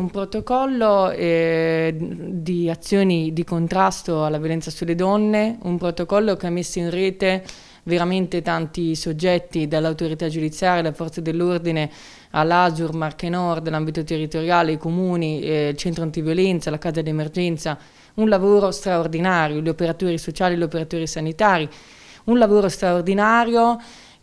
un protocollo eh, di azioni di contrasto alla violenza sulle donne, un protocollo che ha messo in rete veramente tanti soggetti, dall'autorità giudiziaria, alle forze dell'ordine, all'Asur, Marche Nord, l'ambito territoriale, i comuni, eh, il centro antiviolenza, la casa d'emergenza, un lavoro straordinario, gli operatori sociali, gli operatori sanitari, un lavoro straordinario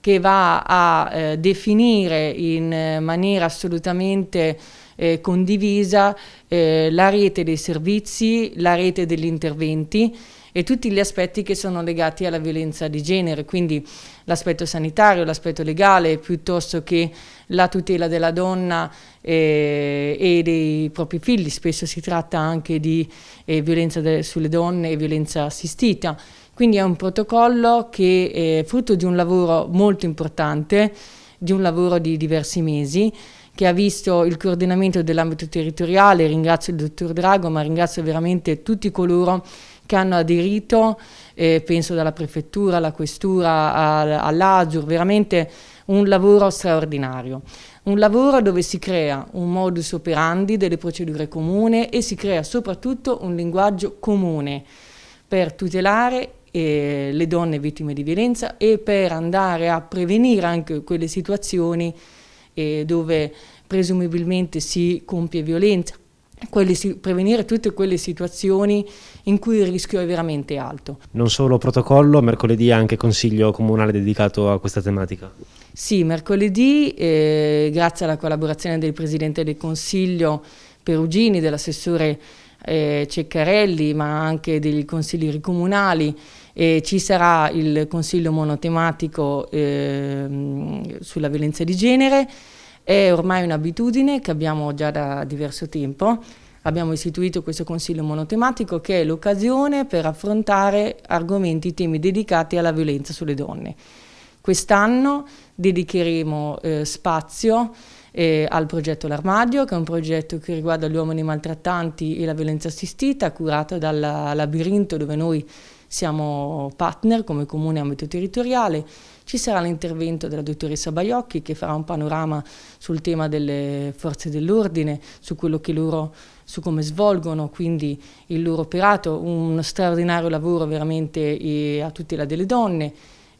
che va a eh, definire in eh, maniera assolutamente eh, condivisa eh, la rete dei servizi, la rete degli interventi e tutti gli aspetti che sono legati alla violenza di genere, quindi l'aspetto sanitario, l'aspetto legale, piuttosto che la tutela della donna eh, e dei propri figli. Spesso si tratta anche di eh, violenza sulle donne e violenza assistita. Quindi è un protocollo che è frutto di un lavoro molto importante, di un lavoro di diversi mesi, che ha visto il coordinamento dell'ambito territoriale, ringrazio il dottor Drago, ma ringrazio veramente tutti coloro che hanno aderito, eh, penso dalla prefettura, alla questura, all'Azur, veramente un lavoro straordinario. Un lavoro dove si crea un modus operandi delle procedure comune e si crea soprattutto un linguaggio comune per tutelare eh, le donne vittime di violenza e per andare a prevenire anche quelle situazioni eh, dove presumibilmente si compie violenza, quelli, prevenire tutte quelle situazioni in cui il rischio è veramente alto. Non solo protocollo, mercoledì anche consiglio comunale dedicato a questa tematica. Sì, mercoledì, eh, grazie alla collaborazione del Presidente del Consiglio Perugini, dell'assessore eh, Ceccarelli, ma anche dei consiglieri comunali. E ci sarà il consiglio monotematico eh, sulla violenza di genere. È ormai un'abitudine che abbiamo già da diverso tempo. Abbiamo istituito questo consiglio monotematico che è l'occasione per affrontare argomenti, temi dedicati alla violenza sulle donne. Quest'anno dedicheremo eh, spazio eh, al progetto L'Armadio, che è un progetto che riguarda gli uomini maltrattanti e la violenza assistita, curato dal Labirinto, dove noi siamo partner come comune ambito territoriale. Ci sarà l'intervento della dottoressa Baiocchi che farà un panorama sul tema delle forze dell'ordine, su quello che loro su come svolgono quindi il loro operato, un straordinario lavoro veramente a tutela delle donne.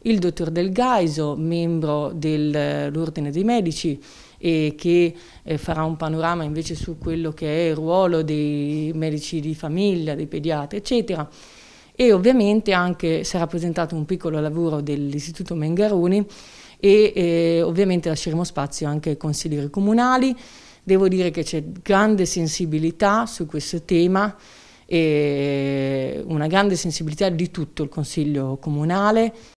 Il dottor Del Gaiso, membro dell'Ordine dei Medici, e che eh, farà un panorama invece su quello che è il ruolo dei medici di famiglia, dei pediatri, eccetera. E ovviamente anche sarà presentato un piccolo lavoro dell'Istituto Mengaroni e eh, ovviamente lasceremo spazio anche ai consiglieri comunali. Devo dire che c'è grande sensibilità su questo tema, una grande sensibilità di tutto il Consiglio Comunale.